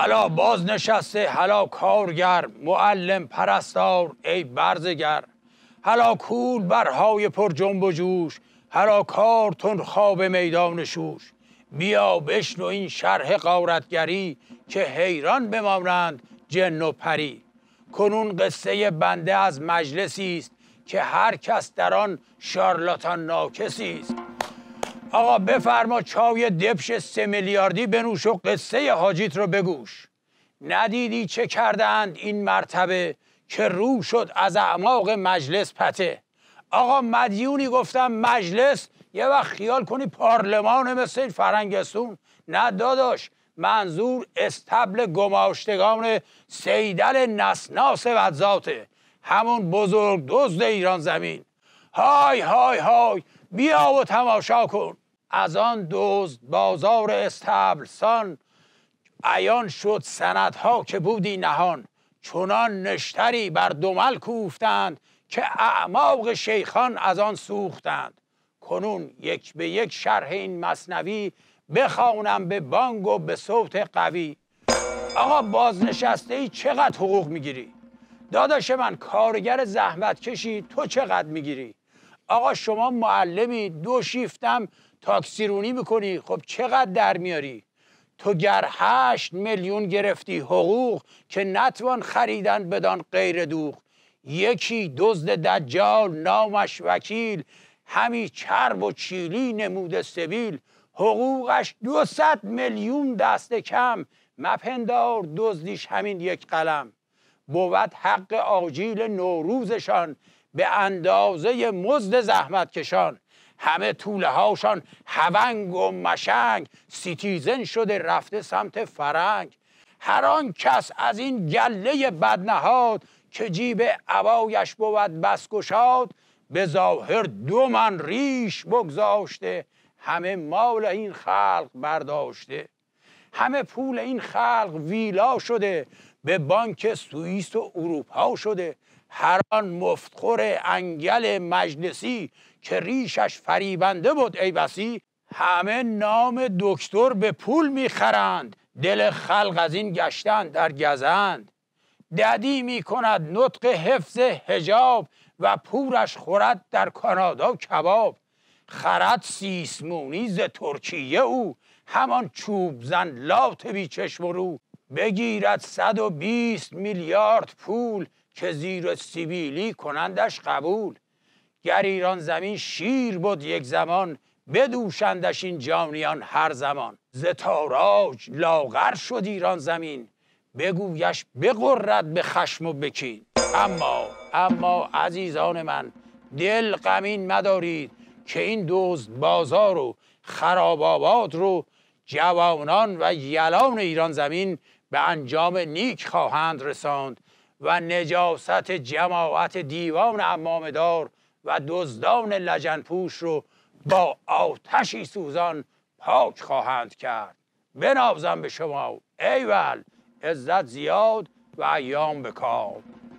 حالا بازنشسته حلا کارگر معلم پرستار ای برزگر حالا کول برهای پر جنب و جوش حالا کارتون خواب میدان شوش بیا بشنو این شرح قارتگری که حیران بمانند جن و پری کنون قصه بنده از مجلسی است که هر کس در آن شارلاتان ناکسی است آقا بفرما چای دبش سه میلیاردی بنوش و قصه حاجیت رو بگوش ندیدی چه کردند این مرتبه که رو شد از اعماق مجلس پته آقا مدیونی گفتم مجلس یه وقت خیال کنی پارلمان مثل فرنگستون نه داداش منظور استبل گماشتگان سیدل نسناس وزاته همون بزرگ دزد ایران زمین های های های بیا و تماشا کن از آن دوز بازار استبلسان عیان شد سندها که بودی نهان چنان نشتری بر دومل کوفتند که اعماق شیخان از آن سوختند کنون یک به یک شرح این مصنوی بخوانم به بانگ و به صوت قوی آقا بازنشسته ای چقدر حقوق میگیری؟ داداش من کارگر زحمت کشی تو چقدر میگیری؟ آقا شما معلمی دو شیفتم تاکسیرونی میکنی خب چقدر در میاری تو گر هشت میلیون گرفتی حقوق که نتوان خریدن بدان غیر دوغ یکی دزد دجال نامش وکیل همی چرب و چیلی نموده سبیل حقوقش دوصد میلیون دست کم مپندار دزدیش همین یک قلم بود حق آجیل نوروزشان به اندازه مزد زحمت کشان همه طوله هاشان هونگ و مشنگ سیتیزن شده رفته سمت فرنگ هر آن کس از این گله بدنهاد که جیب عبایش بود بس به ظاهر دو من ریش بگذاشته همه مال این خلق برداشته همه پول این خلق ویلا شده به بانک سوئیس و اروپا شده هر آن مفتخور انگل مجلسی که ریشش فریبنده بود ای بسی همه نام دکتر به پول میخرند دل خلق از این گشتن در گزند ددی می کند نطق حفظ هجاب و پورش خورد در کانادا کباب خرد سیسمونی ز ترکیه او همان چوب زن لات بی چشم رو بگیرد صد و بیست میلیارد پول که زیر سیبیلی کنندش قبول گر ایران زمین شیر بود یک زمان بدوشندش این جانیان هر زمان ز لاغر شد ایران زمین بگویش بغرد به خشم و بکین اما اما عزیزان من دل غمین مدارید که این دوز بازار و خراب آباد رو جوانان و یلان ایران زمین به انجام نیک خواهند رساند و نجاست جماعت دیوان امامدار و دزدان لجنپوش رو با آتشی سوزان پاک خواهند کرد بنابزم به شما ایول عزت زیاد و ایام بکام